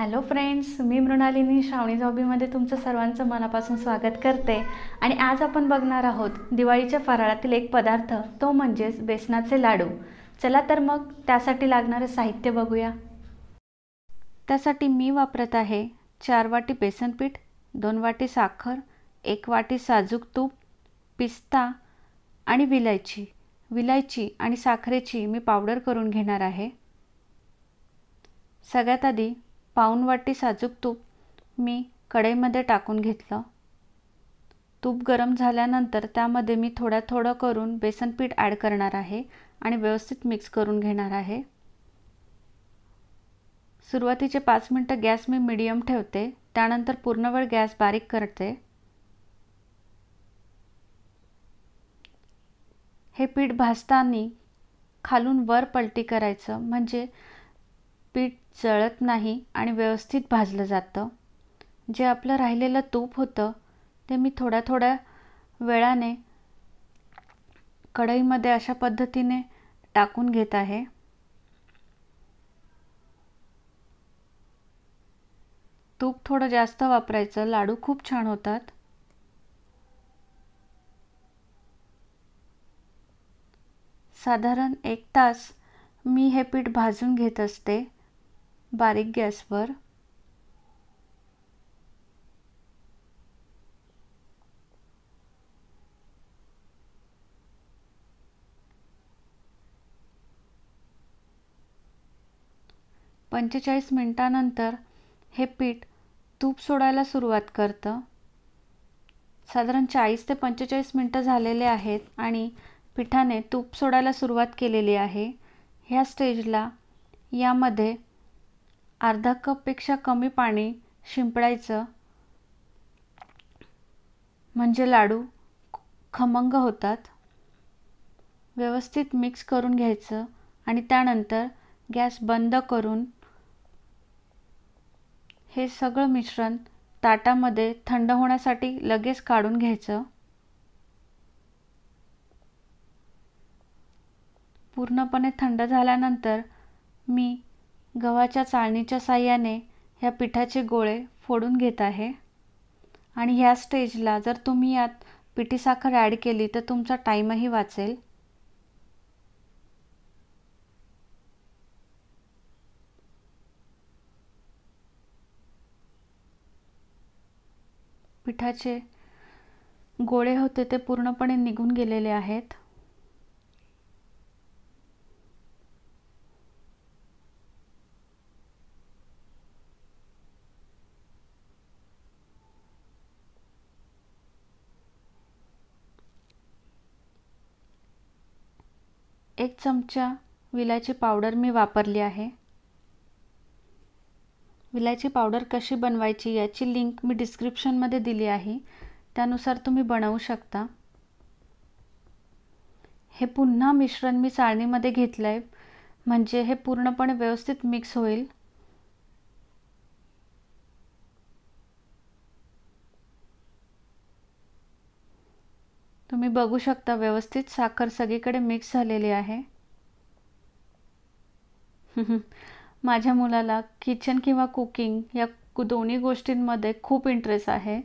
hello friends मी मृणालिनी श्रावणी जॉबीमध्ये तुमचं सर्वांचं मनापासून स्वागत करते आणि आज आपण बघणार आहोत दिवाळीच्या फराळातील एक पदार्थ तो म्हणजेच बेसनाचे लाडू चला तर मग त्यासाठी लागणारं साहित्य बघूया त्यासाठी मी वापरत आहे चार वाटी बेसनपीठ दोन वाटी साखर एक वाटी साजूक तूप पिस्ता आणि विलायची विलायची आणि साखरेची मी पावडर करून घेणार आहे सगळ्यात आधी वाटी साजूक तूप मी कढईमध्ये टाकून घेतलं तूप गरम झाल्यानंतर त्यामध्ये मी थोडा थोडं करून बेसन पीठ ॲड करणार आहे आणि व्यवस्थित मिक्स करून घेणार आहे सुरुवातीचे पाच मिनटं गॅस मी मिडियम ठेवते त्यानंतर पूर्ण वेळ गॅस बारीक करते हे पीठ भाजताना खालून वर पलटी करायचं म्हणजे पीठ जळत नाही आणि व्यवस्थित भाजलं जातं जे आपलं राहिलेलं तूप होतं ते मी थोड्या थोड्या वेळाने कढईमध्ये अशा पद्धतीने टाकून घेत आहे तूप थोडं जास्त वापरायचं लाडू खूप छान होतात साधारण एक तास मी हे पीठ भाजून घेत असते बारीक गॅसवर पंचेचाळीस मिनटानंतर हे पीठ तूप सोडायला सुरुवात करतं साधारण चाळीस ते पंचेचाळीस मिनटं झालेले आहेत आणि पिठाने तूप सोडायला सुरुवात केलेली आहे ह्या स्टेजला यामध्ये अर्धा कपपेक्षा कमी पाणी शिंपडायचं म्हणजे लाडू खमंग होतात व्यवस्थित मिक्स करून घ्यायचं आणि त्यानंतर गॅस बंद करून हे सगळं मिश्रण ताटामध्ये थंड होण्यासाठी लगेच काढून घ्यायचं पूर्णपणे थंड झाल्यानंतर मी गव्हाच्या चाळणीच्या साह्याने ह्या पिठाचे गोळे फोडून घेत आहे आणि ह्या स्टेजला जर तुम्ही यात पिठी साखर ॲड केली तर तुमचा टाईमही वाचेल पिठाचे गोळे होते ते पूर्णपणे निघून गेलेले आहेत एक चमचा विलायची पावडर मी वापरली आहे विलायची पावडर कशी बनवायची याची लिंक मी डिस्क्रिप्शनमध्ये दिली आहे त्यानुसार तुम्ही बनवू शकता हे पुन्हा मिश्रण मी चाळणीमध्ये घेतलं आहे म्हणजे हे पूर्णपणे व्यवस्थित मिक्स होईल तुम्ही बघू शकता व्यवस्थित साखर सगळीकडे मिक्स झालेली आहे माझ्या मुलाला किचन किंवा कुकिंग या दोन्ही गोष्टींमध्ये खूप इंटरेस्ट आहे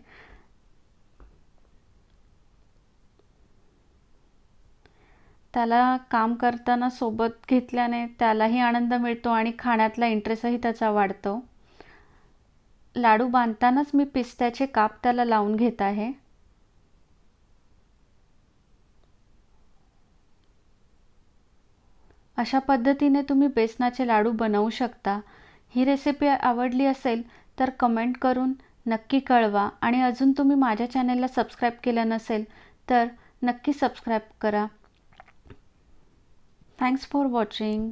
त्याला काम करताना सोबत घेतल्याने त्यालाही आनंद मिळतो आणि खाण्यातला इंटरेस्टही त्याचा वाढतो लाडू बांधतानाच मी पिस्त्याचे काप त्याला लावून घेत आहे अशा पद्धतीने तुम्ही बेसनाचे लाडू बनवू शकता ही रेसिपी आवडली असेल तर कमेंट करून नक्की कळवा आणि अजून तुम्ही माझ्या चॅनलला सबस्क्राईब केलं नसेल तर नक्की सबस्क्राईब करा थँक्स फॉर वॉचिंग